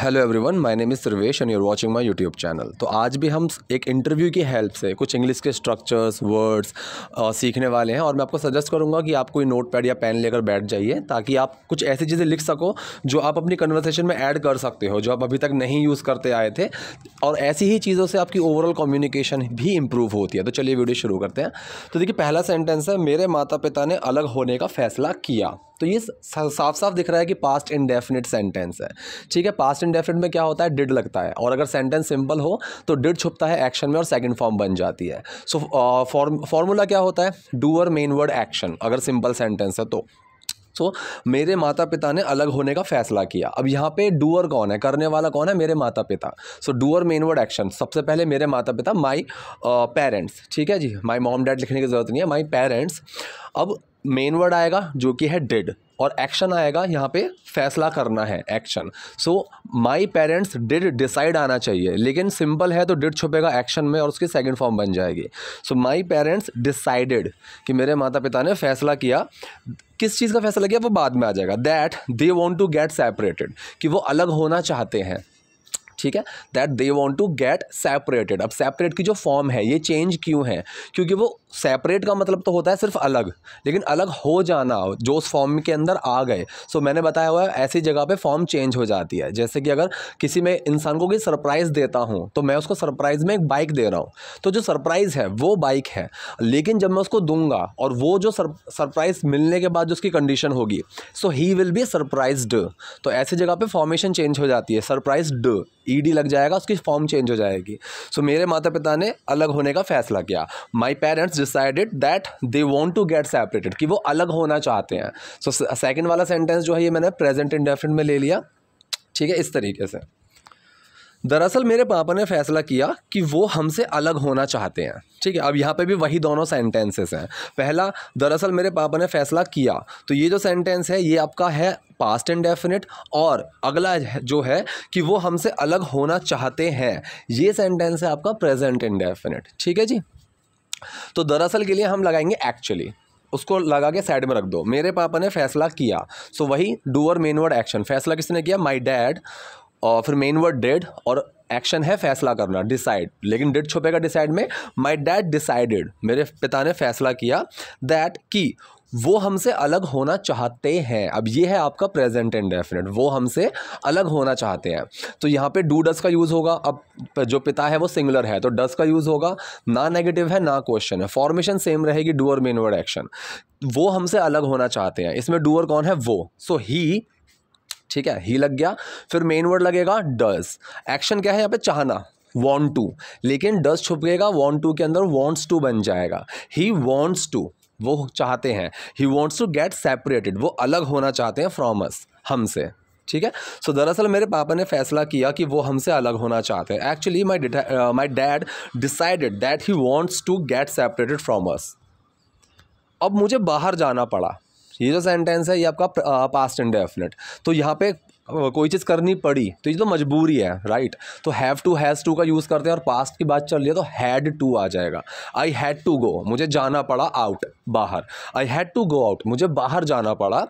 hello everyone my name is Sarvesh and you are watching my YouTube channel तो आज भी हम एक इंटरव्यू की हेल्प से कुछ इंग्लिश के स्ट्रक्चर्स वर्ड्स सीखने वाले हैं और मैं आपको सजेस्ट करूंगा कि आप कोई नोट पैड या पेन लेकर बैठ जाइए ताकि आप कुछ ऐसी चीज़ें लिख सको जो आप अपनी कन्वर्सेशन में ऐड कर सकते हो जो आप अभी तक नहीं यूज़ करते आए थे और ऐसी ही चीज़ों से आपकी ओवरऑल कम्युनिकेशन भी इम्प्रूव होती है तो चलिए वीडियो शुरू करते हैं तो देखिए पहला सेंटेंस है मेरे माता पिता ने अलग होने का फैसला किया तो ये साफ साफ दिख रहा है कि पास्ट इंडेफिनिट सेंटेंस है ठीक है पास्ट इंडेफिनेट में क्या होता है डिड लगता है और अगर सेंटेंस सिंपल हो तो डिड छुपता है एक्शन में और सेकंड फॉर्म बन जाती है सो फॉर्मूला uh, क्या होता है डूअर मेन वर्ड एक्शन अगर सिंपल सेंटेंस है तो सो so, मेरे माता पिता ने अलग होने का फैसला किया अब यहाँ पे डूअर कौन है करने वाला कौन है मेरे माता पिता so doer main word action सबसे पहले मेरे माता पिता माई पेरेंट्स uh, ठीक है जी माई मॉम डैड लिखने की ज़रूरत नहीं है माई पेरेंट्स अब मेन वर्ड आएगा जो कि है डिड और एक्शन आएगा यहाँ पे फैसला करना है action so my parents did decide आना चाहिए लेकिन सिंपल है तो डिड छुपेगा एक्शन में और उसकी सेकंड फॉर्म बन जाएगी सो माई पेरेंट्स डिसाइडेड कि मेरे माता पिता ने फैसला किया किस चीज़ का फैसला किया वो बाद में आ जाएगा that they want to get separated कि वो अलग होना चाहते हैं ठीक है that they want to get separated अब सेपरेट की जो फॉर्म है ये चेंज क्यों है क्योंकि वो सेपरेट का मतलब तो होता है सिर्फ अलग लेकिन अलग हो जाना जो उस फॉर्म के अंदर आ गए सो so, मैंने बताया हुआ है ऐसी जगह पे फॉर्म चेंज हो जाती है जैसे कि अगर किसी में इंसान को कोई सरप्राइज़ देता हूँ तो मैं उसको सरप्राइज़ में एक बाइक दे रहा हूँ तो जो सरप्राइज़ है वो बाइक है लेकिन जब मैं उसको दूंगा और वो जो सरप्राइज़ मिलने के बाद जो उसकी कंडीशन होगी so he will be surprised तो ऐसी जगह पर फॉर्मेशन चेंज हो जाती है सरप्राइज्ड ई डी लग जाएगा उसकी फॉर्म चेंज हो जाएगी सो so, मेरे माता पिता ने अलग होने का फैसला किया my parents decided that they want to get separated कि वो अलग होना चाहते हैं सो so, सेकेंड वाला सेंटेंस जो है ये मैंने प्रेजेंट इंडेफिन में ले लिया ठीक है इस तरीके से दरअसल मेरे पापा ने फैसला किया कि वो हमसे अलग होना चाहते हैं ठीक है अब यहाँ पे भी वही दोनों सेंटेंसेस हैं पहला दरअसल मेरे पापा ने फैसला किया तो ये जो सेंटेंस है ये आपका है पास्ट डेफिनेट और अगला जो है कि वो हमसे अलग होना चाहते हैं ये सेंटेंस है आपका प्रेजेंट डेफिनेट ठीक है जी तो दरअसल के लिए हम लगाएंगे एक्चुअली उसको लगा के साइड में रख दो मेरे पापा ने फैसला किया सो वही डूअर मेन वर्ड एक्शन फैसला किसने किया माई डैड और फिर मेन वर्ड डेड और एक्शन है फैसला करना डिसाइड लेकिन डेड छुपेगा डिसाइड में माई डैड डिसाइडेड मेरे पिता ने फैसला किया दैट कि वो हमसे अलग होना चाहते हैं अब ये है आपका प्रेजेंट एंड डेफिनेट वो हमसे अलग होना चाहते हैं तो यहाँ पे डू डस का यूज़ होगा अब जो पिता है वो सिंगुलर है तो डस का यूज़ होगा ना नेगेटिव है ना क्वेश्चन है फॉर्मेशन सेम रहेगी डू और मेन वर्ड एक्शन वो हमसे अलग होना चाहते हैं इसमें डूअर कौन है वो सो so, ही ठीक है ही लग गया फिर मेन वर्ड लगेगा डस एक्शन क्या है यहाँ पर चाहना वॉन्ट टू लेकिन डस छुप गएगा वॉन्ट टू के अंदर वॉन्ट्स टू बन जाएगा ही वॉन्ट्स टू वो चाहते हैं he wants to get separated वो अलग होना चाहते हैं फ्रॉम अस हमसे ठीक है सो so, दरअसल मेरे पापा ने फैसला किया कि वो हमसे अलग होना चाहते हैं actually my my dad decided that he wants to get separated from us अब मुझे बाहर जाना पड़ा ये जो सेंटेंस है ये आपका पास्ट uh, इंडेफिनेट तो यहाँ पे कोई चीज़ करनी पड़ी तो ये तो मजबूरी है राइट तो हैव टू हैज़ टू का यूज़ करते हैं और पास्ट की बात चल रही है तो हैड टू आ जाएगा आई हैड टू गो मुझे जाना पड़ा आउट बाहर I had to go out मुझे बाहर जाना पड़ा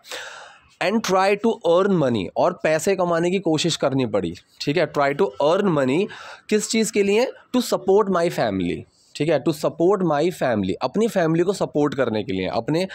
and try to earn money और पैसे कमाने की कोशिश करनी पड़ी ठीक है ट्राई टू अर्न मनी किस चीज़ के लिए टू सपोर्ट माई फैमिली ठीक है टू सपोर्ट माई फैमिली अपनी फैमिली को सपोर्ट करने के लिए अपने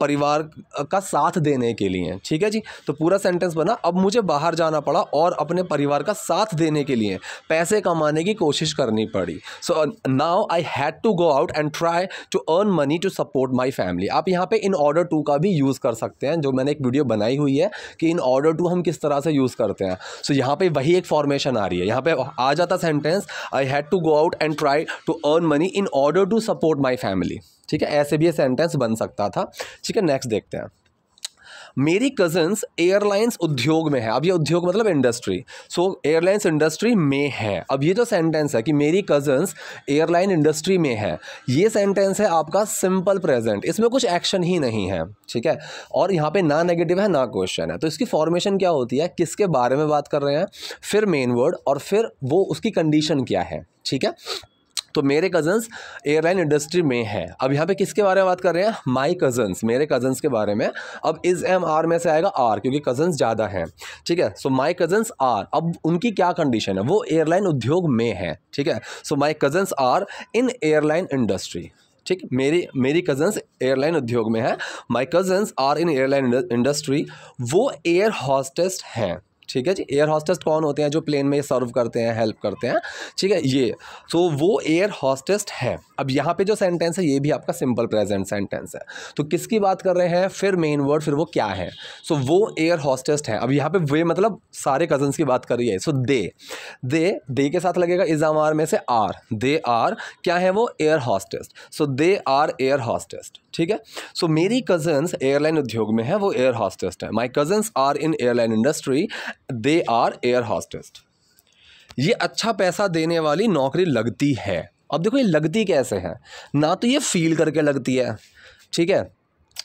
परिवार का साथ देने के लिए ठीक है जी तो पूरा सेंटेंस बना अब मुझे बाहर जाना पड़ा और अपने परिवार का साथ देने के लिए पैसे कमाने की कोशिश करनी पड़ी so now I had to go out and try to earn money to support my family आप यहाँ पे इन ऑर्डर टू का भी यूज़ कर सकते हैं जो मैंने एक वीडियो बनाई हुई है कि इन ऑर्डर टू हम किस तरह से यूज़ करते हैं सो so, यहाँ पर वही एक फॉर्मेशन आ रही है यहाँ पर आ जाता sentence I had to go out and try to earn earn money in order to support my family ठीक है ऐसे भी ये सेंटेंस बन सकता था ठीक है नेक्स्ट देखते हैं मेरी कजन्स एयरलाइंस उद्योग में है अब ये उद्योग मतलब इंडस्ट्री सो एयरलाइंस इंडस्ट्री में है अब ये जो सेंटेंस है कि मेरी कजन्स एयरलाइन इंडस्ट्री में है ये सेंटेंस है आपका सिंपल प्रेजेंट इसमें कुछ एक्शन ही नहीं है ठीक है और यहाँ पे ना नेगेटिव है ना क्वेश्चन है तो इसकी फॉर्मेशन क्या होती है किसके बारे में बात कर रहे हैं फिर मेन वर्ड और फिर वो उसकी कंडीशन क्या है ठीक है तो मेरे कज़न्स एयरलाइन इंडस्ट्री में है अब यहाँ पे किसके बारे में बात कर रहे हैं माय कज़न्स मेरे कज़न्स के बारे में अब इज़ एम आर में से आएगा आर क्योंकि कज़न्स ज़्यादा हैं ठीक है सो माय कज़न्स आर अब उनकी क्या कंडीशन है वो एयरलाइन उद्योग में है ठीक है so my cousins are in airline industry ठीक मेरी मेरी कज़न्स एयरलाइन उद्योग में है my cousins are in airline industry वो एयर हॉस्टेस्ट हैं ठीक है जी एयर हॉस्टेस कौन होते हैं जो प्लेन में सर्व करते हैं हेल्प करते हैं ठीक है ये तो so, वो एयर हॉस्टेस है अब यहाँ पे जो सेंटेंस है ये भी आपका सिंपल प्रेजेंट सेंटेंस है तो किसकी बात कर रहे हैं फिर मेन वर्ड फिर वो क्या है सो so, वो एयर हॉस्टेस है अब यहाँ पे वे मतलब सारे कजन्स की बात कर रही है सो दे दे दे के साथ लगेगा इजाम आर में से आर दे आर क्या है वो air hostess so they are air hostess ठीक है सो so, मेरी कज़न्स एयरलाइन उद्योग में है वो एयर हॉस्टेस्ट है my cousins are in airline industry they are air hostess ये अच्छा पैसा देने वाली नौकरी लगती है अब देखो ये लगती कैसे है ना तो ये फील करके लगती है ठीक है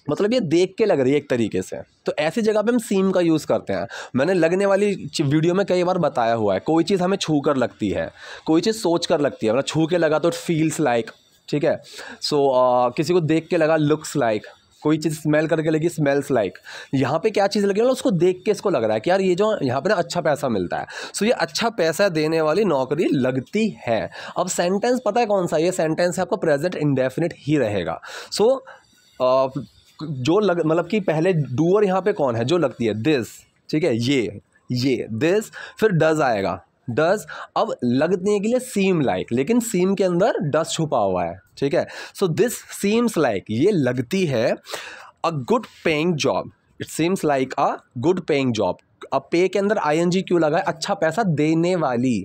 मतलब ये देख के लग रही है एक तरीके से तो ऐसी जगह पे हम सीम का यूज़ करते हैं मैंने लगने वाली वीडियो में कई बार बताया हुआ है कोई चीज़ हमें छू कर लगती है कोई चीज़ सोच कर लगती है मतलब छू के लगा तो इट फील्स लाइक ठीक है सो so, किसी को देख के लगा लुक्स लाइक कोई चीज़ स्मेल करके लगी स्मेल्स लाइक यहाँ पे क्या चीज़ लगी मतलब उसको देख के इसको लग रहा है कि यार ये जो यहाँ पे ना अच्छा पैसा मिलता है सो ये अच्छा पैसा देने वाली नौकरी लगती है अब सेंटेंस पता है कौन सा ये सेंटेंस है आपका प्रेजेंट इंडेफिनिट ही रहेगा सो so, जो लग मतलब कि पहले डूअर यहाँ पे कौन है जो लगती है दिस ठीक है ये ये दिस फिर डज आएगा डज अब लगने के लिए सीम लाइक लेकिन सीम के अंदर डस छुपा हुआ है ठीक है सो दिस सीम्स लाइक ये लगती है a good paying job it seems like a good paying job अब पे के अंदर आई एन जी क्यों लगा है अच्छा पैसा देने वाली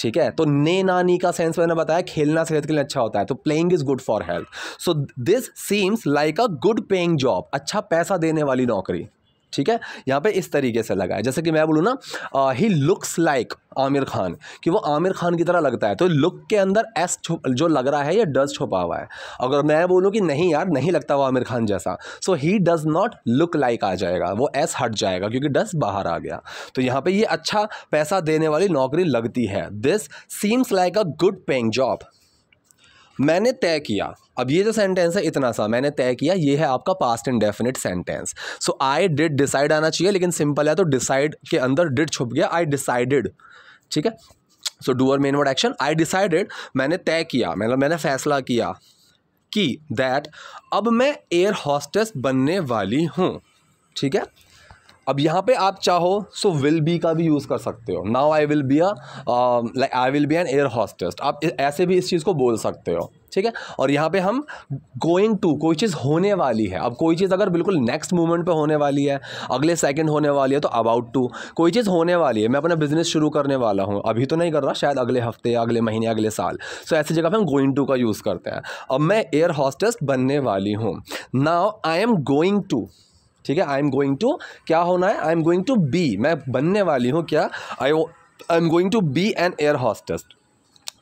ठीक है तो ने नानी का सेंस मैंने बताया खेलना सेहत के लिए अच्छा होता है तो playing is good for health so this seems like a good paying job अच्छा पैसा देने वाली नौकरी ठीक है यहाँ पे इस तरीके से लगा है जैसे कि मैं बोलूँ ना he looks like Aamir Khan कि वो आमिर खान की तरह लगता है तो लुक के अंदर एस जो लग रहा है ये डज छुपा हुआ है अगर मैं बोलूँ कि नहीं यार नहीं लगता वो आमिर खान जैसा so he does not look like आ जाएगा वो एस हट जाएगा क्योंकि डज बाहर आ गया तो यहाँ पर ये अच्छा पैसा देने वाली नौकरी लगती है this seems like a good paying job मैंने तय किया अब ये जो सेंटेंस है इतना सा मैंने तय किया ये है आपका past definite sentence so I did decide आना चाहिए लेकिन सिंपल है तो डिसाइड के अंदर डिड छुप गया आई डिसाइडेड ठीक है so doer main word action I decided मैंने तय किया मतलब मैंने फैसला किया कि दैट अब मैं एयर हॉस्टेस बनने वाली हूँ ठीक है अब यहाँ पे आप चाहो सो विल बी का भी यूज़ कर सकते हो now I will be a like I will be an air hostess आप ऐसे भी इस चीज़ को बोल सकते हो ठीक है और यहाँ पे हम गोइंग टू कोई चीज़ होने वाली है अब कोई चीज़ अगर बिल्कुल नेक्स्ट मोमेंट पे होने वाली है अगले सेकंड होने वाली है तो अबाउट टू कोई चीज़ होने वाली है मैं अपना बिजनेस शुरू करने वाला हूँ अभी तो नहीं कर रहा शायद अगले हफ्ते अगले महीने अगले साल सो so, ऐसी जगह पर हम गोइंग टू का यूज़ करते हैं अब मैं एयर हॉस्टेस्ट बनने वाली हूँ now I am going to ठीक है आई एम गोइंग टू क्या होना है I am going to be मैं बनने वाली हूँ क्या I I am going to be an air hostess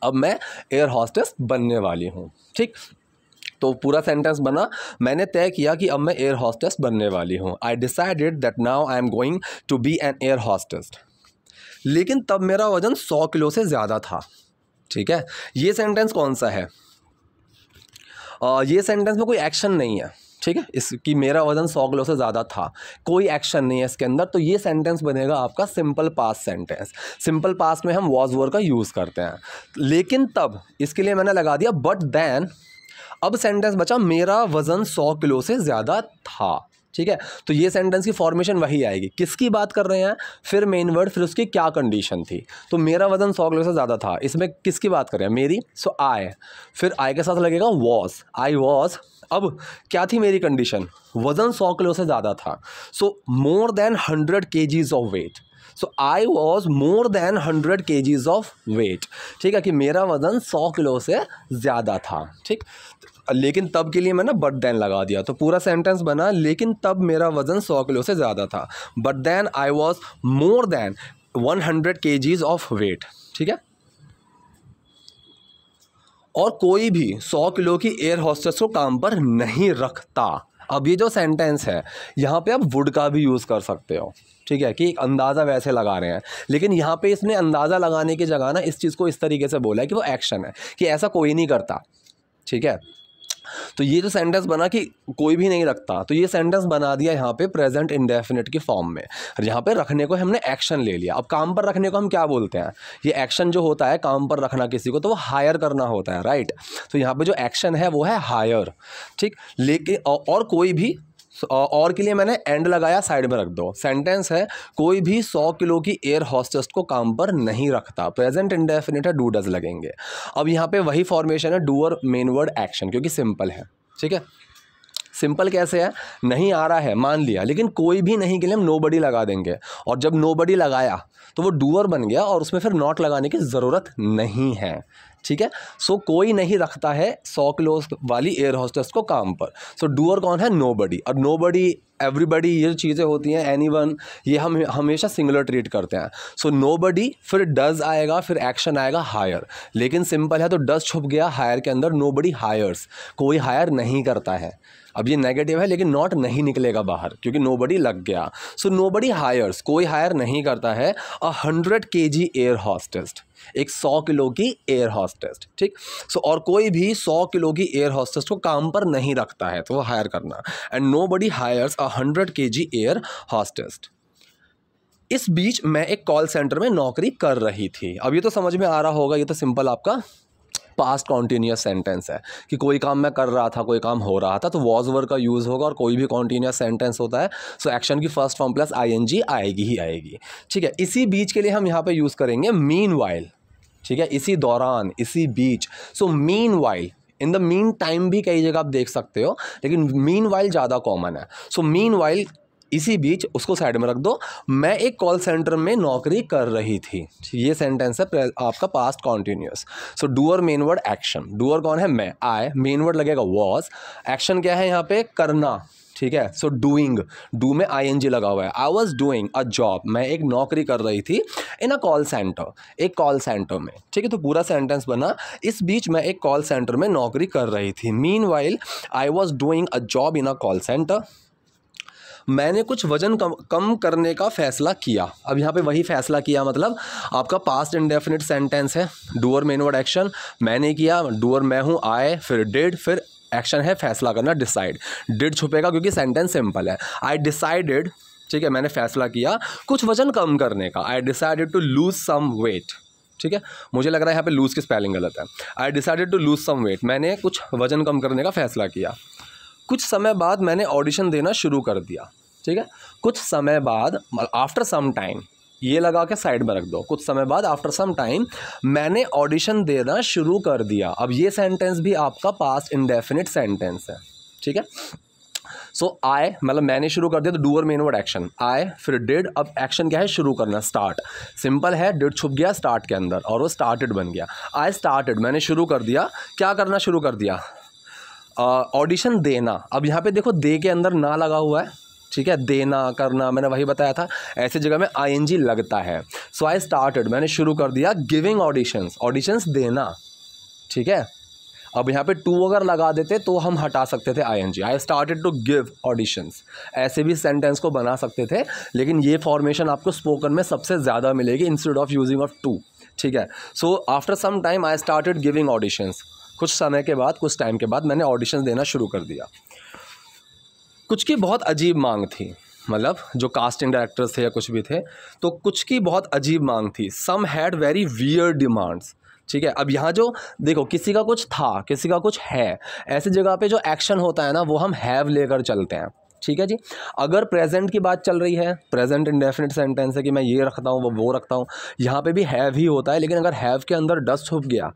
अब मैं एयर हॉस्टेस बनने वाली हूँ ठीक तो पूरा सेंटेंस बना मैंने तय किया कि अब मैं एयर हॉस्टेस बनने वाली हूँ I decided that now I am going to be an air hostess लेकिन तब मेरा वज़न सौ किलो से ज़्यादा था ठीक है ये सेंटेंस कौन सा है आ, ये सेंटेंस में कोई एक्शन नहीं है ठीक है इसकी मेरा वज़न सौ किलो से ज़्यादा था कोई एक्शन नहीं है इसके अंदर तो ये सेंटेंस बनेगा आपका simple past sentence simple past में हम वॉज वर का यूज़ करते हैं लेकिन तब इसके लिए मैंने लगा दिया बट देन अब सेंटेंस बचा मेरा वज़न सौ किलो से ज़्यादा था ठीक है तो ये सेंटेंस की फॉर्मेशन वही आएगी किसकी बात कर रहे हैं फिर मेन वर्ड फिर उसकी क्या कंडीशन थी तो मेरा वजन सौ किलो से ज़्यादा था इसमें किसकी बात कर रहे हैं मेरी सो आई फिर आई के साथ लगेगा वॉज आई वॉज अब क्या थी मेरी कंडीशन वज़न सौ किलो से ज़्यादा था सो मोर than hundred K Gs of weight so I was more than hundred K Gs of wait ठीक है कि मेरा वज़न सौ किलो से ज़्यादा था ठीक लेकिन तब के लिए मैंने बट देन लगा दिया तो पूरा सेंटेंस बना लेकिन तब मेरा वज़न सौ किलो से ज़्यादा था but then I was more than one hundred K Gs of wait ठीक है और कोई भी सौ किलो की एयर हॉस्टेस को काम पर नहीं रखता अब ये जो सेंटेंस है यहाँ पे आप वुड का भी यूज़ कर सकते हो ठीक है कि एक अंदाज़ा वैसे लगा रहे हैं लेकिन यहाँ पे इसने अंदाज़ा लगाने की जगह ना इस चीज़ को इस तरीके से बोला है कि वो एक्शन है कि ऐसा कोई नहीं करता ठीक है तो ये जो सेंटेंस बना कि कोई भी नहीं रखता तो ये सेंटेंस बना दिया यहाँ पे प्रेजेंट इंडेफिनेट के फॉर्म में और यहाँ पे रखने को हमने एक्शन ले लिया अब काम पर रखने को हम क्या बोलते हैं ये एक्शन जो होता है काम पर रखना किसी को तो वो हायर करना होता है राइट तो यहाँ पर जो एक्शन है वो है हायर ठीक लेकिन और कोई भी और के लिए मैंने एंड लगाया साइड में रख दो सेंटेंस है कोई भी सौ किलो की एयर हॉस्टेस को काम पर नहीं रखता प्रेजेंट इंडेफिनेट है डू डज लगेंगे अब यहाँ पे वही फॉर्मेशन है डूअर मेन वर्ड एक्शन क्योंकि सिंपल है ठीक है सिंपल कैसे है नहीं आ रहा है मान लिया लेकिन कोई भी नहीं के लिए हम नो बडी लगा देंगे और जब नो बडी लगाया तो वो डूअर बन गया और उसमें फिर नॉट लगाने की ज़रूरत नहीं है ठीक है सो so, कोई नहीं रखता है सौ किलो वाली एयर होस्टेस को काम पर सो so, डूअर कौन है नो बडी और नो बडी एवरीबडी ये चीज़ें होती हैं एनी वन ये हम हमेशा सिंगुलर ट्रीट करते हैं सो नो बडी फिर डज आएगा फिर एक्शन आएगा हायर लेकिन सिंपल है तो डज छुप गया हायर के अंदर नो बडी हायर्स कोई हायर नहीं करता है अब ये नेगेटिव है लेकिन नॉट नहीं निकलेगा बाहर क्योंकि नो लग गया सो नो हायर्स कोई हायर नहीं करता है अ हंड्रेड के जी एयर हॉस्टेस्ट एक सौ किलो की एयर हॉस्टेस्ट ठीक सो और कोई भी सौ किलो की एयर हॉस्टेस्ट को काम पर नहीं रखता है तो वो हायर करना and nobody hires a hundred के जी एयर हॉस्टेस्ट इस बीच मैं एक कॉल सेंटर में नौकरी कर रही थी अब ये तो समझ में आ रहा होगा ये तो सिंपल आपका पास्ट कॉन्टीन्यूस सेंटेंस है कि कोई काम मैं कर रहा था कोई काम हो रहा था तो वॉज वर्ग का यूज़ होगा और कोई भी कॉन्टीन्यूस सेंटेंस होता है सो so एक्शन की फर्स्ट फॉर्म प्लस आई आएगी ही आएगी ठीक है इसी बीच के लिए हम यहाँ पर यूज़ करेंगे मीन वाइल ठीक है इसी दौरान इसी बीच so meanwhile in the meantime भी कई जगह आप देख सकते हो लेकिन मीन वाइल ज़्यादा कॉमन है सो मीन वाइल इसी बीच उसको साइड में रख दो मैं एक कॉल सेंटर में नौकरी कर रही थी ये सेंटेंस है आपका past continuous so doer main word action doer कौन है मैं आई मेन वर्ड लगेगा वॉज एक्शन क्या है यहाँ पे करना ठीक है सो डूइंग डू में आई एन जी लगा हुआ है I was doing a job मैं एक नौकरी कर रही थी इन अ कॉल सेंटर एक कॉल सेंटर में ठीक है तो पूरा सेंटेंस बना इस बीच मैं एक कॉल सेंटर में नौकरी कर रही थी meanwhile I was doing a job in a call centre मैंने कुछ वज़न कम कम करने का फ़ैसला किया अब यहाँ पे वही फ़ैसला किया मतलब आपका पास्ट इंडेफिनिट सेंटेंस है डूअर मेनवर्ड एक्शन मैंने किया डूअर मैं हूँ आए फिर डेड फिर एक्शन है फैसला करना डिसाइड डिड छुपेगा क्योंकि सेंटेंस सिंपल है आई डिसाइडेड ठीक है मैंने फैसला किया कुछ वजन कम करने का I decided to lose some weight ठीक है मुझे लग रहा है यहाँ पे लूज़ की स्पेलिंग गलत है I decided to lose some weight मैंने कुछ वजन कम करने का फैसला किया कुछ समय बाद मैंने ऑडिशन देना शुरू कर दिया ठीक है कुछ समय बाद आफ्टर सम टाइम ये लगा के साइड में रख दो कुछ समय बाद आफ्टर सम टाइम मैंने ऑडिशन देना शुरू कर दिया अब ये सेंटेंस भी आपका पास्ट इनडेफिनिट सेंटेंस है ठीक है सो आई मतलब मैंने शुरू कर दिया तो doer main word action I फिर डिड अब एक्शन क्या है शुरू करना स्टार्ट सिंपल है डिड छुप गया स्टार्ट के अंदर और वो स्टार्टेड बन गया आई स्टार्टेड मैंने शुरू कर दिया क्या करना शुरू कर दिया ऑडिशन देना अब यहाँ पे देखो दे के अंदर ना लगा हुआ है ठीक है देना करना मैंने वही बताया था ऐसे जगह में आई लगता है सो आई स्टार्टेड मैंने शुरू कर दिया गिविंग ऑडिशंस ऑडिशंस देना ठीक है अब यहाँ पे टू अगर लगा देते तो हम हटा सकते थे I N G I started to give auditions ऐसे भी सेंटेंस को बना सकते थे लेकिन ये फॉर्मेशन आपको स्पोकन में सबसे ज़्यादा मिलेगी instead of using of to ठीक है so after some time I started giving auditions कुछ समय के बाद कुछ टाइम के बाद मैंने ऑडिशन देना शुरू कर दिया कुछ की बहुत अजीब मांग थी मतलब जो कास्टिंग डायरेक्टर्स थे या कुछ भी थे तो कुछ की बहुत अजीब मांग थी some had very weird demands ठीक है अब यहाँ जो देखो किसी का कुछ था किसी का कुछ है ऐसी जगह पे जो एक्शन होता है ना वो हम हैव लेकर चलते हैं ठीक है जी अगर प्रेजेंट की बात चल रही है प्रेजेंट इंडेफिनिट सेंटेंस है कि मैं ये रखता हूँ वो वो रखता हूँ यहाँ पे भी हैव ही होता है लेकिन अगर हैव के अंदर डस्ट छुप गया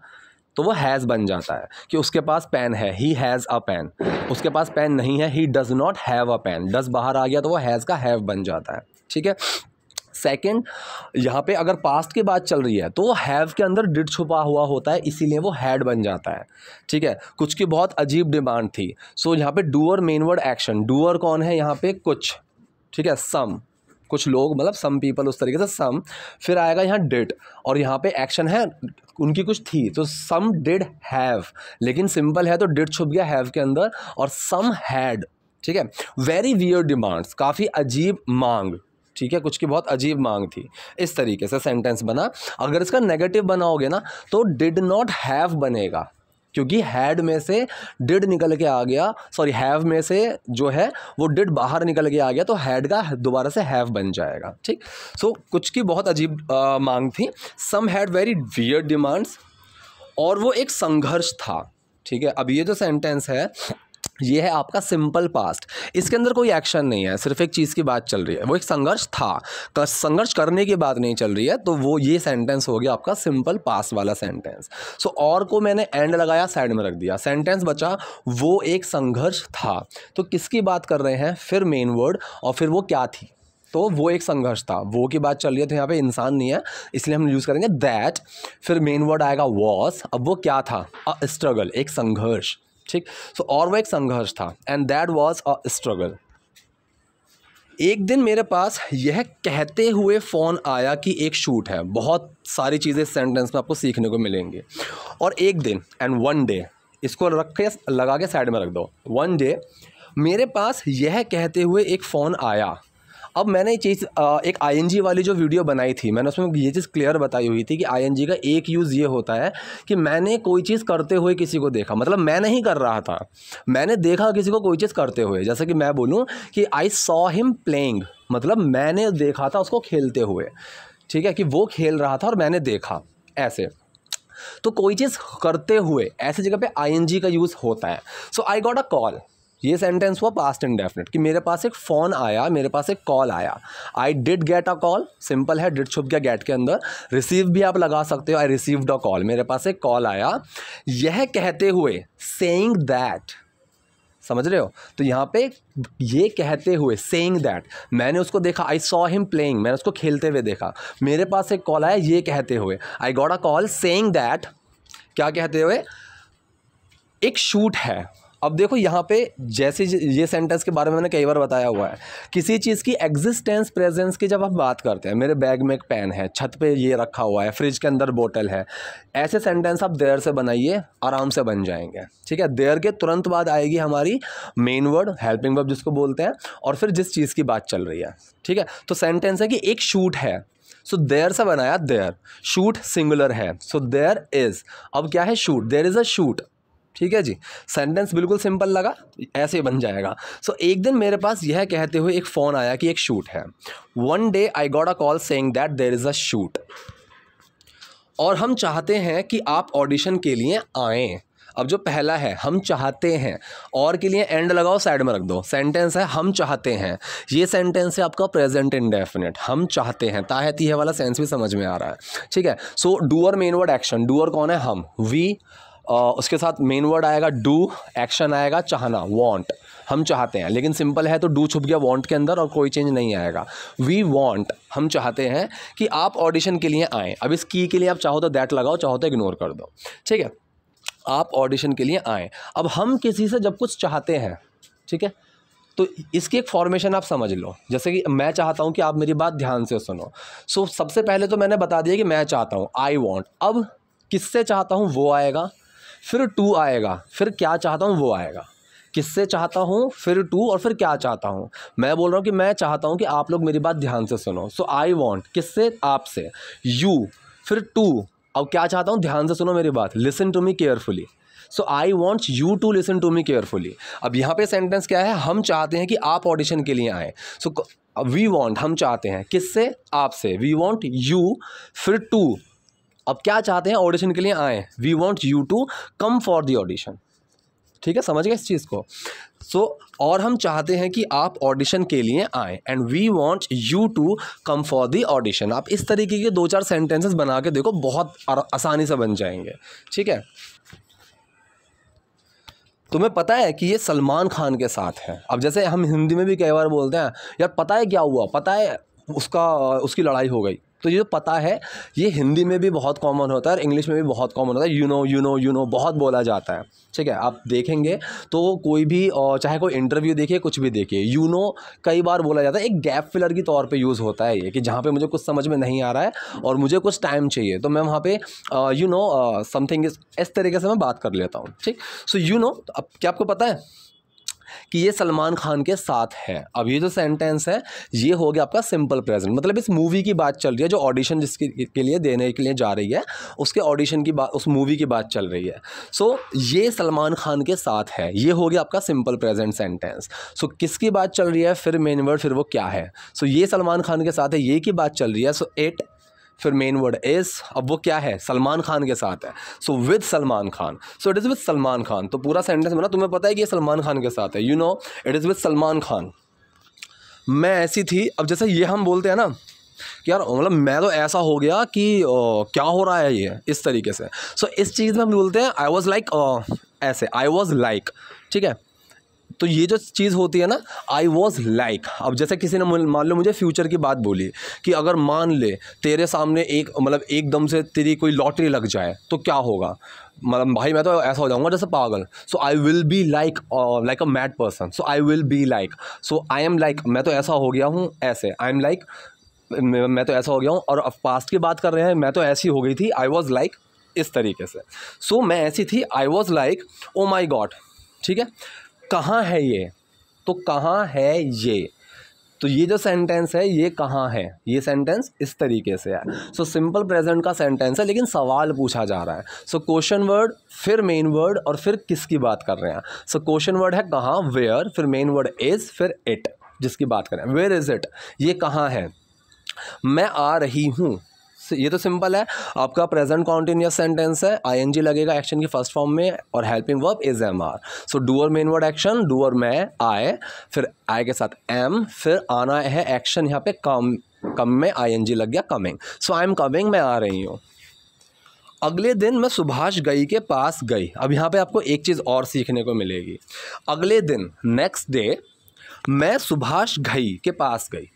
तो वो हैज़ बन जाता है कि उसके पास पेन है ही हैज़ अ पेन उसके पास पेन नहीं है he does not have a pen does बाहर आ गया तो वो हैज़ का हैव बन जाता है ठीक है सेकेंड यहाँ पे अगर पास्ट की बात चल रही है तो वो हैव के अंदर डिड छुपा हुआ होता है इसीलिए वो हैड बन जाता है ठीक है कुछ की बहुत अजीब डिमांड थी सो so, यहाँ पे डूअर मेनवर्ड एक्शन डूअर कौन है यहाँ पे कुछ ठीक है सम कुछ लोग मतलब सम पीपल उस तरीके से सम फिर आएगा यहाँ डिड और यहाँ पे एक्शन है उनकी कुछ थी तो सम डिड हैव लेकिन सिंपल है तो डिड छुप गया हैव के अंदर और सम हैड ठीक है वेरी वियर डिमांड्स काफ़ी अजीब मांग ठीक है कुछ की बहुत अजीब मांग थी इस तरीके से सेंटेंस बना अगर इसका नेगेटिव बनाओगे ना तो डिड नॉट हैव बनेगा क्योंकि हैड में से डिड निकल के आ गया सॉरी हैव में से जो है वो डिड बाहर निकल के आ गया तो हैड का दोबारा से हैव बन जाएगा ठीक सो so, कुछ की बहुत अजीब आ, मांग थी some had very weird demands और वो एक संघर्ष था ठीक है अब ये जो सेंटेंस है ये है आपका सिंपल पास्ट इसके अंदर कोई एक्शन नहीं है सिर्फ एक चीज़ की बात चल रही है वो एक संघर्ष था कर संघर्ष करने की बात नहीं चल रही है तो वो ये सेंटेंस हो गया आपका सिंपल पास्ट वाला सेंटेंस सो so, और को मैंने एंड लगाया साइड में रख दिया सेंटेंस बचा वो एक संघर्ष था तो किसकी बात कर रहे हैं फिर मेन वर्ड और फिर वो क्या थी तो वो एक संघर्ष था वो की बात चल रही है तो यहाँ पे इंसान नहीं है इसलिए हम यूज़ करेंगे दैट फिर मेन वर्ड आएगा वॉस अब वो क्या था स्ट्रगल एक संघर्ष ठीक सो so, और वो एक संघर्ष था and that was a struggle एक दिन मेरे पास यह कहते हुए फ़ोन आया कि एक शूट है बहुत सारी चीज़ें सेंटेंस में आपको सीखने को मिलेंगी और एक दिन एंड वन डे इसको रख के लगा के साइड में रख दो वन डे मेरे पास यह कहते हुए एक फ़ोन आया अब मैंने ये चीज़ एक आई वाली जो वीडियो बनाई थी मैंने उसमें ये चीज़ क्लियर बताई हुई थी कि आई का एक यूज़ ये होता है कि मैंने कोई चीज़ करते हुए किसी को देखा मतलब मैं नहीं कर रहा था मैंने देखा किसी को कोई चीज़ करते हुए जैसे कि मैं बोलूँ कि आई सॉ हिम प्लेइंग मतलब मैंने देखा था उसको खेलते हुए ठीक है कि वो खेल रहा था और मैंने देखा ऐसे तो कोई चीज़ करते हुए ऐसी जगह पे आई का यूज़ होता है so I got a call ये सेंटेंस हुआ पास्ट इंडेफिनिट कि मेरे पास एक फ़ोन आया मेरे पास एक कॉल आया I did get a call simple है डिड छुप गया गेट के अंदर रिसीव भी आप लगा सकते हो आई रिसीव्ड अ कॉल मेरे पास एक कॉल आया यह कहते हुए सेइंग दैट समझ रहे हो तो यहाँ पे ये कहते हुए सेइंग दैट मैंने उसको देखा आई सॉ हिम प्लेइंग मैंने उसको खेलते हुए देखा मेरे पास एक कॉल आया ये कहते हुए I got a call saying that क्या कहते हुए एक शूट है अब देखो यहाँ पे जैसे ये सेंटेंस के बारे में मैंने कई बार बताया हुआ है किसी चीज़ की एग्जिस्टेंस प्रेजेंस की जब हम बात करते हैं मेरे बैग में एक पेन है छत पे ये रखा हुआ है फ्रिज के अंदर बोतल है ऐसे सेंटेंस आप देर से बनाइए आराम से बन जाएंगे ठीक है देर के तुरंत बाद आएगी हमारी मेन वर्ड हेल्पिंग वर्ब जिसको बोलते हैं और फिर जिस चीज़ की बात चल रही है ठीक है तो सेंटेंस है कि एक शूट है सो देर से बनाया देर शूट सिंगुलर है सो देर इज़ अब क्या है shoot there is a shoot ठीक है जी सेंटेंस बिल्कुल सिंपल लगा ऐसे बन जाएगा सो so, एक दिन मेरे पास यह कहते हुए एक फ़ोन आया कि एक शूट है one day I got a call saying that there is a shoot और हम चाहते हैं कि आप ऑडिशन के लिए आएँ अब जो पहला है हम चाहते हैं और के लिए एंड लगाओ साइड में रख दो सेंटेंस है हम चाहते हैं ये सेंटेंस है आपका प्रेजेंट इंडेफिनेट हम चाहते हैं ताहती है वाला सेंस भी समझ में आ रहा है ठीक है so doer main word action doer कौन है हम वी उसके साथ मेन वर्ड आएगा डू एक्शन आएगा चाहना वांट हम चाहते हैं लेकिन सिंपल है तो डू छुप गया वांट के अंदर और कोई चेंज नहीं आएगा वी वांट हम चाहते हैं कि आप ऑडिशन के लिए आएँ अब इस की के लिए आप चाहो तो दैट लगाओ चाहो तो इग्नोर कर दो ठीक है आप ऑडिशन के लिए आएँ अब हम किसी से जब कुछ चाहते हैं ठीक है तो इसकी एक फॉर्मेशन आप समझ लो जैसे कि मैं चाहता हूँ कि आप मेरी बात ध्यान से सुनो सो so, सबसे पहले तो मैंने बता दिया कि मैं चाहता हूँ आई वॉन्ट अब किससे चाहता हूँ वो आएगा फिर टू आएगा फिर क्या चाहता हूँ वो आएगा किससे चाहता हूँ फिर टू और फिर क्या चाहता हूँ मैं बोल रहा हूँ कि मैं चाहता हूँ कि आप लोग मेरी बात ध्यान से सुनो सो आई वॉन्ट किससे आपसे यू फिर टू अब क्या चाहता हूँ ध्यान से सुनो मेरी बात listen to me carefully so I want you to listen to me carefully अब यहाँ पे सेंटेंस क्या है हम चाहते हैं कि आप ऑडिशन के लिए आएँ सो वी वॉन्ट हम चाहते हैं किससे आपसे वी वॉन्ट यू फिर टू अब क्या चाहते हैं ऑडिशन के लिए आए we want you to come for the audition ठीक है समझ गए इस चीज़ को सो so, और हम चाहते हैं कि आप ऑडिशन के लिए आएँ and we want you to come for the audition आप इस तरीके के दो चार सेंटेंसेस बना के देखो बहुत आसानी से बन जाएंगे ठीक है तुम्हें पता है कि ये सलमान खान के साथ है अब जैसे हम हिंदी में भी कई बार बोलते हैं यार पता है क्या हुआ पता है उसका उसकी लड़ाई हो गई तो ये पता है ये हिंदी में भी बहुत कॉमन होता है और इंग्लिश में भी बहुत कॉमन होता है you know you know you know बहुत बोला जाता है ठीक है आप देखेंगे तो कोई भी चाहे कोई इंटरव्यू देखिए कुछ भी देखिए यू नो कई बार बोला जाता है एक गैप फिलर की तौर पर यूज़ होता है ये कि जहाँ पर मुझे कुछ समझ में नहीं आ रहा है और मुझे कुछ टाइम चाहिए तो मैं वहाँ पर यू नो समथिंग इस तरीके से मैं बात कर लेता हूँ ठीक सो यू नो अब क्या आपको पता है कि ये सलमान खान के साथ है अब ये जो सेंटेंस है ये हो गया आपका सिंपल प्रेजेंट मतलब इस मूवी की बात चल रही है जो ऑडिशन जिसके के लिए देने के लिए जा रही है उसके ऑडिशन की बात उस मूवी की बात चल रही है सो so, ये सलमान खान के साथ है ये हो गया आपका सिंपल प्रेजेंट सेंटेंस सो किसकी बात चल रही है फिर मेन वर्ड फिर वो क्या है सो so, ये सलमान खान के साथ है ये की बात चल रही है सो so, एट फिर मेन वर्ड इस अब वो क्या है सलमान खान के साथ है so with Salman Khan so it is with Salman Khan तो पूरा सेंटेंस बना तुम्हें पता है कि ये सलमान खान के साथ है you know it is with Salman Khan मैं ऐसी थी अब जैसे ये हम बोलते हैं ना कि यार मतलब मैं तो ऐसा हो गया कि ओ, क्या हो रहा है ये इस तरीके से सो so, इस चीज़ में हम बोलते हैं आई वॉज़ लाइक ऐसे आई वॉज़ लाइक ठीक है तो ये जो चीज़ होती है ना आई वॉज लाइक अब जैसे किसी ने मान लो मुझे फ्यूचर की बात बोली कि अगर मान ले तेरे सामने एक मतलब एकदम से तेरी कोई लॉटरी लग जाए तो क्या होगा मतलब भाई मैं तो ऐसा हो जाऊंगा जैसे पागल so I will be like like a mad person so I will be like so I am like मैं तो ऐसा हो गया हूँ ऐसे आई एम लाइक मैं तो ऐसा हो गया हूँ और अब पास्ट की बात कर रहे हैं मैं तो ऐसी हो गई थी आई वॉज़ लाइक इस तरीके से सो so, मैं ऐसी थी I was like oh my God ठीक है कहाँ है ये तो कहाँ है ये तो ये जो सेंटेंस है ये कहाँ है ये सेंटेंस इस तरीके से है सो सिंपल प्रेजेंट का सेंटेंस है लेकिन सवाल पूछा जा रहा है सो क्वेश्चन वर्ड फिर मेन वर्ड और फिर किसकी बात कर रहे हैं सो क्वेश्चन वर्ड है कहाँ वेयर फिर मेन वर्ड इज़ फिर इट जिसकी बात कर रहे हैं वेयर इज़ इट ये कहाँ है मैं आ रही हूँ ये तो सिंपल है आपका प्रेजेंट कॉन्टीन्यूस सेंटेंस है आईएनजी लगेगा एक्शन की फर्स्ट फॉर्म में और helping verb is am are so doer main word action doer मैं आए फिर आए के साथ एम फिर आना है एक्शन यहाँ पे कम कम में आईएनजी लग गया coming so I am coming मैं आ रही हूँ अगले दिन मैं सुभाष गई के पास गई अब यहाँ पर आपको एक चीज़ और सीखने को मिलेगी अगले दिन नेक्स्ट डे मैं सुभाष घई के पास गई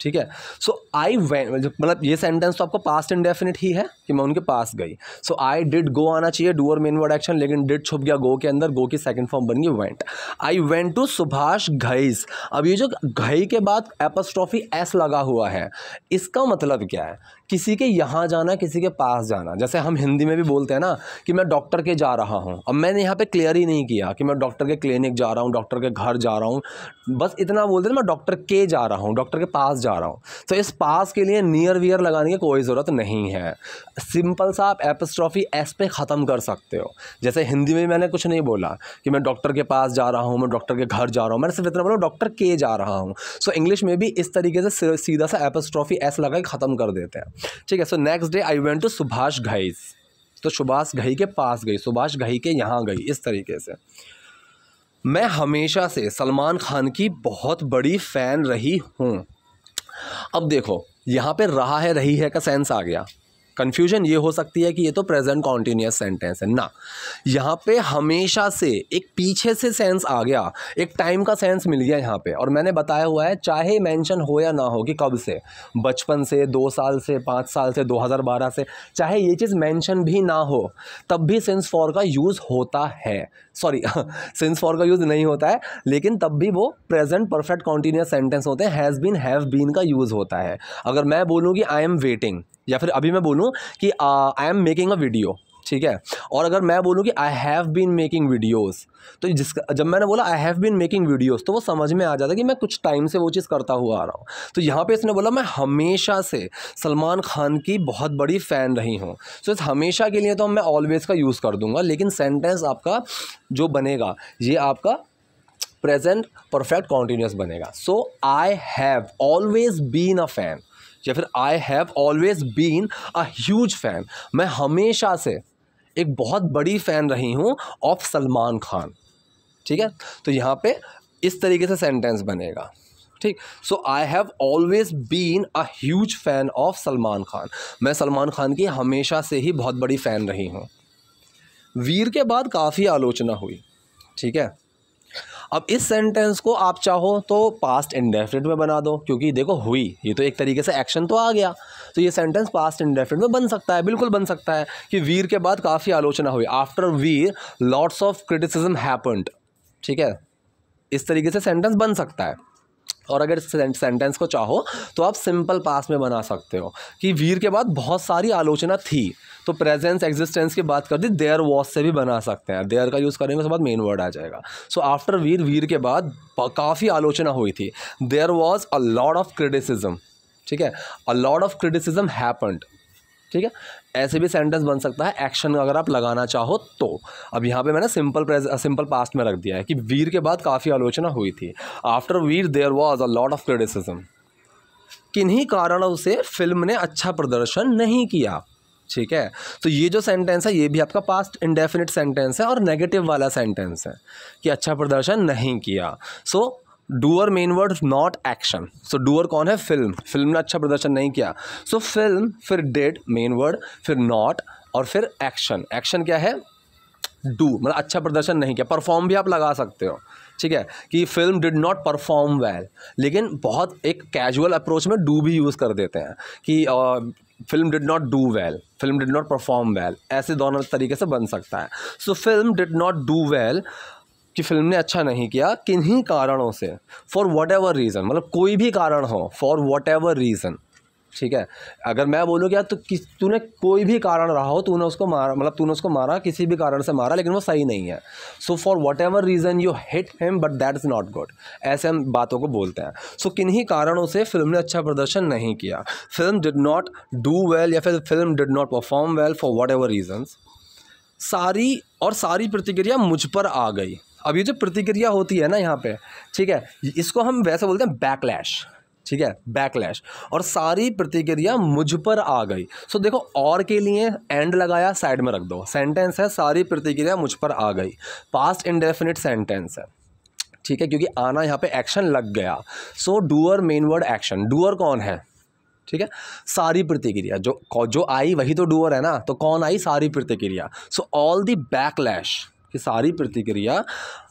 ठीक है सो आई वेंट मतलब ये सेंटेंस तो आपका पास्ट इंडेफिनिट ही है कि मैं उनके पास गई सो आई डिड गो आना चाहिए डूअर मेन वर्ड एक्शन लेकिन डिड छुप गया गो के अंदर गो की सेकंड फॉर्म बन गई went I went to Subhash Ghai's अब ये जो घई के बाद एपस्ट्रॉफी एस लगा हुआ है इसका मतलब क्या है किसी के यहाँ जाना किसी के पास जाना जैसे हम हिंदी में भी बोलते हैं ना कि मैं डॉक्टर के जा रहा हूँ अब मैंने यहाँ पे क्लियर ही नहीं किया कि मैं डॉक्टर के क्लिनिक जा रहा हूँ डॉक्टर के घर जा रहा हूँ बस इतना बोलते हैं मैं डॉक्टर के जा रहा हूँ डॉक्टर के पास जा रहा हूँ तो इस पास के लिए नियर वियर लगाने की कोई ज़रूरत नहीं है सिंपल सा आप एपस्ट्रॉफी एस पे ख़त्म कर सकते हो जैसे हिंदी में मैंने कुछ नहीं बोला कि मैं डॉक्टर के पास जा रहा हूँ मैं डॉक्टर के घर जा रहा हूँ मैंने सिर्फ इतना बोला डॉक्टर के जा रहा हूँ सो इंग्लिश में भी इस तरीके से सीधा सा एपस्ट्रॉफी एस लगा के ख़त्म कर देते हैं ठीक है so next day I went to Subhash Ghai तो सुभाष घई के पास गई सुभाष घई के यहाँ गई इस तरीके से मैं हमेशा से सलमान खान की बहुत बड़ी फ़ैन रही हूँ अब देखो यहाँ पे रहा है रही है का सेंस आ गया कन्फ्यूजन ये हो सकती है कि ये तो प्रेजेंट कॉन्टीन्यूस सेंटेंस है ना यहाँ पे हमेशा से एक पीछे से सेंस आ गया एक टाइम का सेंस मिल गया यहाँ पे और मैंने बताया हुआ है चाहे मेंशन हो या ना हो कि कब से बचपन से दो साल से पाँच साल से 2012 से चाहे ये चीज़ मेंशन भी ना हो तब भी सेंस फॉर का यूज़ होता है सॉरी सिंस फॉर का यूज़ नहीं होता है लेकिन तब भी वो प्रेजेंट परफेक्ट कॉन्टीन्यूस सेंटेंस होते हैं हैज़ बीन हैव बीन का यूज़ होता है अगर मैं बोलूँ कि आई एम वेटिंग या फिर अभी मैं बोलूँ कि I am making a video ठीक है और अगर मैं बोलूँ कि I have been making videos तो जिसका जब मैंने बोला I have been making videos तो वो समझ में आ जाता कि मैं कुछ टाइम से वो चीज़ करता हुआ आ रहा हूँ तो यहाँ पे इसने बोला मैं हमेशा से सलमान खान की बहुत बड़ी फ़ैन रही हूँ सो तो so, इस हमेशा के लिए तो मैं ऑलवेज़ का यूज़ कर दूँगा लेकिन सेंटेंस आपका जो बनेगा ये आपका प्रेजेंट परफेक्ट कॉन्टीन्यूस बनेगा so I have always been a fan या फिर I have always been a huge fan मैं हमेशा से एक बहुत बड़ी फ़ैन रही हूँ ऑफ सलमान खान ठीक है तो यहाँ पे इस तरीके से सेंटेंस बनेगा ठीक so I have always been a huge fan of Salman Khan मैं सलमान खान की हमेशा से ही बहुत बड़ी फ़ैन रही हूँ वीर के बाद काफ़ी आलोचना हुई ठीक है अब इस सेंटेंस को आप चाहो तो पास्ट इंडेफिनिट में बना दो क्योंकि देखो हुई ये तो एक तरीके से एक्शन तो आ गया तो ये सेंटेंस पास्ट इंडेफिनेट में बन सकता है बिल्कुल बन सकता है कि वीर के बाद काफ़ी आलोचना हुई after Veer lots of criticism happened ठीक है इस तरीके से सेंटेंस बन सकता है और अगर सेंटेंस को चाहो तो आप सिंपल पास में बना सकते हो कि वीर के बाद बहुत सारी आलोचना थी तो प्रेजेंस एग्जिस्टेंस की बात कर दी देयर वॉज से भी बना सकते हैं देयर का यूज़ करेंगे उसके बाद मेन वर्ड आ जाएगा सो आफ्टर वीर वीर के बाद काफ़ी आलोचना हुई थी there was a lot of criticism ठीक है a lot of criticism happened ठीक है ऐसे भी सेंटेंस बन सकता है एक्शन अगर आप लगाना चाहो तो अब यहाँ पे मैंने सिंपल प्रेज सिंपल पास्ट में रख दिया है कि वीर के बाद काफ़ी आलोचना हुई थी after Veer there was a lot of criticism किन्हीं कारणों से फिल्म ने अच्छा प्रदर्शन नहीं किया ठीक है तो ये जो सेंटेंस है ये भी आपका पास्ट इंडेफिनिट सेंटेंस है और नेगेटिव वाला सेंटेंस है कि अच्छा प्रदर्शन नहीं किया so so, doer main word not action so doer कौन है फिल्म फिल्म ने अच्छा प्रदर्शन नहीं किया सो so, फिल्म फिर डेड मेन वर्ड फिर नॉट और फिर एक्शन एक्शन क्या है डू मतलब अच्छा प्रदर्शन नहीं किया परफॉर्म भी आप लगा सकते हो ठीक है कि film did not perform well लेकिन बहुत एक कैजुअल अप्रोच में डू भी यूज़ कर देते हैं कि film did not do well film did not perform well ऐसे दोनों तरीके से बन सकता है so film did not do well कि फिल्म ने अच्छा नहीं किया किन्हीं कारणों से फॉर वट एवर रीज़न मतलब कोई भी कारण हो फॉर वट एवर रीज़न ठीक है अगर मैं बोलूँ क्या तो किस तूने कोई भी कारण रहा हो तूने उसको मारा मतलब तूने उसको मारा किसी भी कारण से मारा लेकिन वो सही नहीं है so for whatever reason you hit him but that is not good ऐसे हम बातों को बोलते हैं सो so, किन्हीं कारणों से फिल्म ने अच्छा प्रदर्शन नहीं किया film did not do well या फिर film did not perform well for whatever reasons सारी और सारी प्रतिक्रिया मुझ पर आ गई अब ये जो प्रतिक्रिया होती है ना यहाँ पे ठीक है इसको हम वैसे बोलते हैं बैकलैश ठीक है बैकलैश और सारी प्रतिक्रिया मुझ पर आ गई सो देखो और के लिए एंड लगाया साइड में रख दो सेंटेंस है सारी प्रतिक्रिया मुझ पर आ गई पास्ट इंडेफिनिट सेंटेंस है ठीक है क्योंकि आना यहाँ पे एक्शन लग गया so doer main word action doer कौन है ठीक है सारी प्रतिक्रिया जो जो आई वही तो डूअर है ना तो कौन आई सारी प्रतिक्रिया सो ऑल दी बैकलैश ये सारी प्रतिक्रिया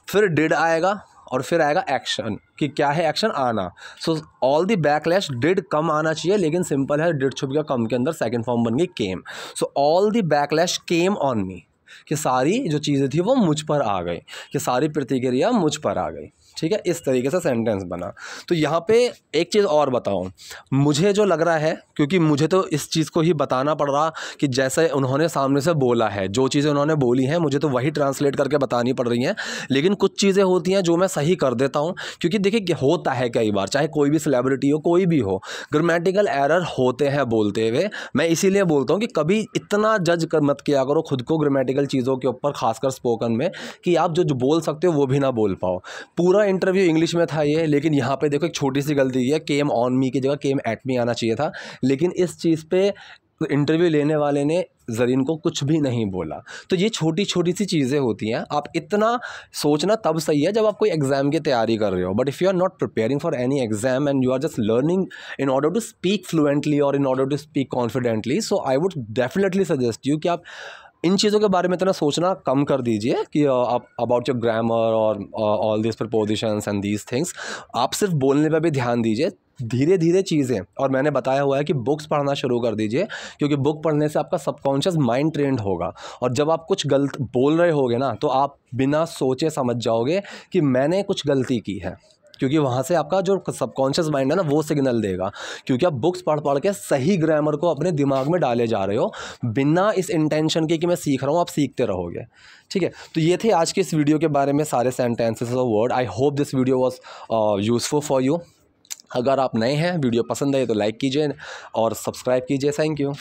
फिर डिड आएगा और फिर आएगा एक्शन कि क्या है एक्शन आना so all the backlash did come आना चाहिए लेकिन सिंपल है डिड छुप गया कम के अंदर सेकंड फॉर्म बन गई came so all the backlash came on me कि सारी जो चीज़ें थी वो मुझ पर आ गई कि सारी प्रतिक्रिया मुझ पर आ गई ठीक है इस तरीके से सेंटेंस बना तो यहाँ पे एक चीज़ और बताऊँ मुझे जो लग रहा है क्योंकि मुझे तो इस चीज़ को ही बताना पड़ रहा कि जैसे उन्होंने सामने से बोला है जो चीज़ें उन्होंने बोली हैं मुझे तो वही ट्रांसलेट करके बतानी पड़ रही हैं लेकिन कुछ चीज़ें होती हैं जो मैं सही कर देता हूँ क्योंकि देखिए होता है कई बार चाहे कोई भी सेलेब्रिटी हो कोई भी हो ग्रामेटिकल एरर होते हैं बोलते हुए मैं इसीलिए बोलता हूँ कि कभी इतना जज कर मत किया करो खुद को ग्रामेटिकल चीज़ों के ऊपर खासकर स्पोकन में कि आप जो, जो बोल सकते हो वो भी ना बोल पाओ पूरा पूरा इंटरव्यू इंग्लिश में था ये लेकिन यहाँ पे देखो एक छोटी सी गलती है केम ऑन मी की जगह केम एट मी आना चाहिए था लेकिन इस चीज़ पे इंटरव्यू लेने वाले ने जरीन को कुछ भी नहीं बोला तो ये छोटी छोटी सी चीज़ें होती हैं आप इतना सोचना तब सही है जब आप कोई एग्ज़ाम की तैयारी कर रहे हो but if you are not preparing for any exam and you are just learning in order to speak fluently और in order to speak confidently so I would definitely suggest you कि आप इन चीज़ों के बारे में इतना सोचना कम कर दीजिए कि आप अबाउट योर ग्रामर और all this prepositions and these things आप सिर्फ बोलने पर भी ध्यान दीजिए धीरे धीरे चीज़ें और मैंने बताया हुआ है कि बुक्स पढ़ना शुरू कर दीजिए क्योंकि बुक पढ़ने से आपका सबकॉन्शियस माइंड ट्रेंड होगा और जब आप कुछ गलत बोल रहे होगे ना तो आप बिना सोचे समझ जाओगे कि मैंने कुछ गलती की है क्योंकि वहाँ से आपका जो सबकॉन्शियस माइंड है ना वो सिग्नल देगा क्योंकि आप बुक्स पढ़ पढ़ के सही ग्रामर को अपने दिमाग में डाले जा रहे हो बिना इस इंटेंशन के कि मैं सीख रहा हूँ आप सीखते रहोगे ठीक है तो ये थे आज के इस वीडियो के बारे में सारे सेंटेंसेस और word I hope this video was useful for you अगर आप नए हैं वीडियो पसंद आए तो लाइक कीजिए और सब्सक्राइब कीजिए थैंक यू